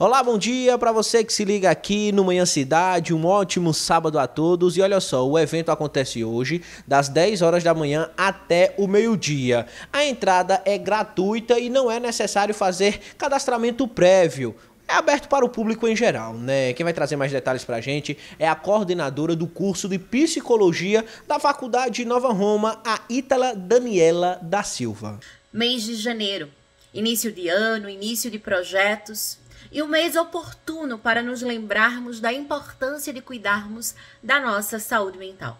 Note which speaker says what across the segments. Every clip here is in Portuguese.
Speaker 1: Olá, bom dia para você que se liga aqui no Manhã Cidade. Um ótimo sábado a todos. E olha só, o evento acontece hoje, das 10 horas da manhã até o meio-dia. A entrada é gratuita e não é necessário fazer cadastramento prévio é aberto para o público em geral, né? Quem vai trazer mais detalhes para a gente é a coordenadora do curso de psicologia da Faculdade Nova Roma, a Ítala Daniela da Silva.
Speaker 2: Mês de janeiro, início de ano, início de projetos, e um mês oportuno para nos lembrarmos da importância de cuidarmos da nossa saúde mental.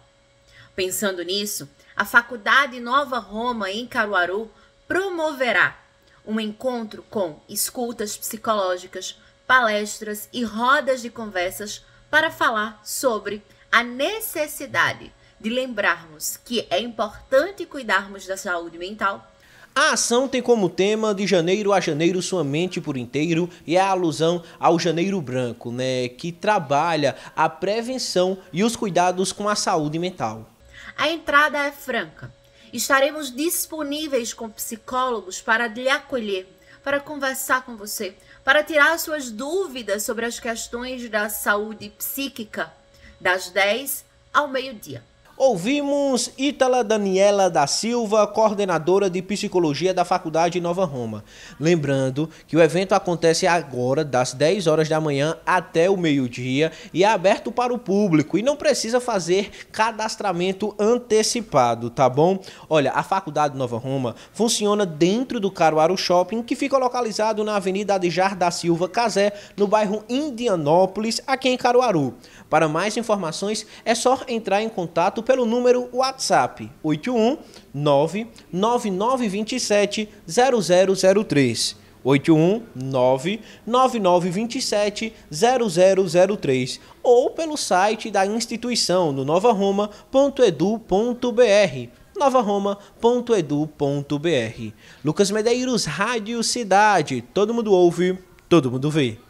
Speaker 2: Pensando nisso, a Faculdade Nova Roma, em Caruaru, promoverá um encontro com escutas psicológicas, palestras e rodas de conversas para falar sobre a necessidade de lembrarmos que é importante cuidarmos da saúde mental
Speaker 1: a ação tem como tema de janeiro a janeiro sua mente por inteiro e é a alusão ao Janeiro Branco, né, que trabalha a prevenção e os cuidados com a saúde mental.
Speaker 2: A entrada é franca. Estaremos disponíveis com psicólogos para lhe acolher, para conversar com você, para tirar suas dúvidas sobre as questões da saúde psíquica, das 10 ao meio-dia.
Speaker 1: Ouvimos Ítala Daniela da Silva, coordenadora de psicologia da Faculdade Nova Roma. Lembrando que o evento acontece agora, das 10 horas da manhã até o meio-dia, e é aberto para o público e não precisa fazer cadastramento antecipado, tá bom? Olha, a Faculdade Nova Roma funciona dentro do Caruaru Shopping, que fica localizado na Avenida Adejar da Silva Casé, no bairro Indianópolis, aqui em Caruaru. Para mais informações, é só entrar em contato pelo número WhatsApp 81 99927 0003. 81 99927 0003 ou pelo site da instituição no novaroma.edu.br novaroma.edu.br Lucas Medeiros, Rádio Cidade. Todo mundo ouve, todo mundo vê.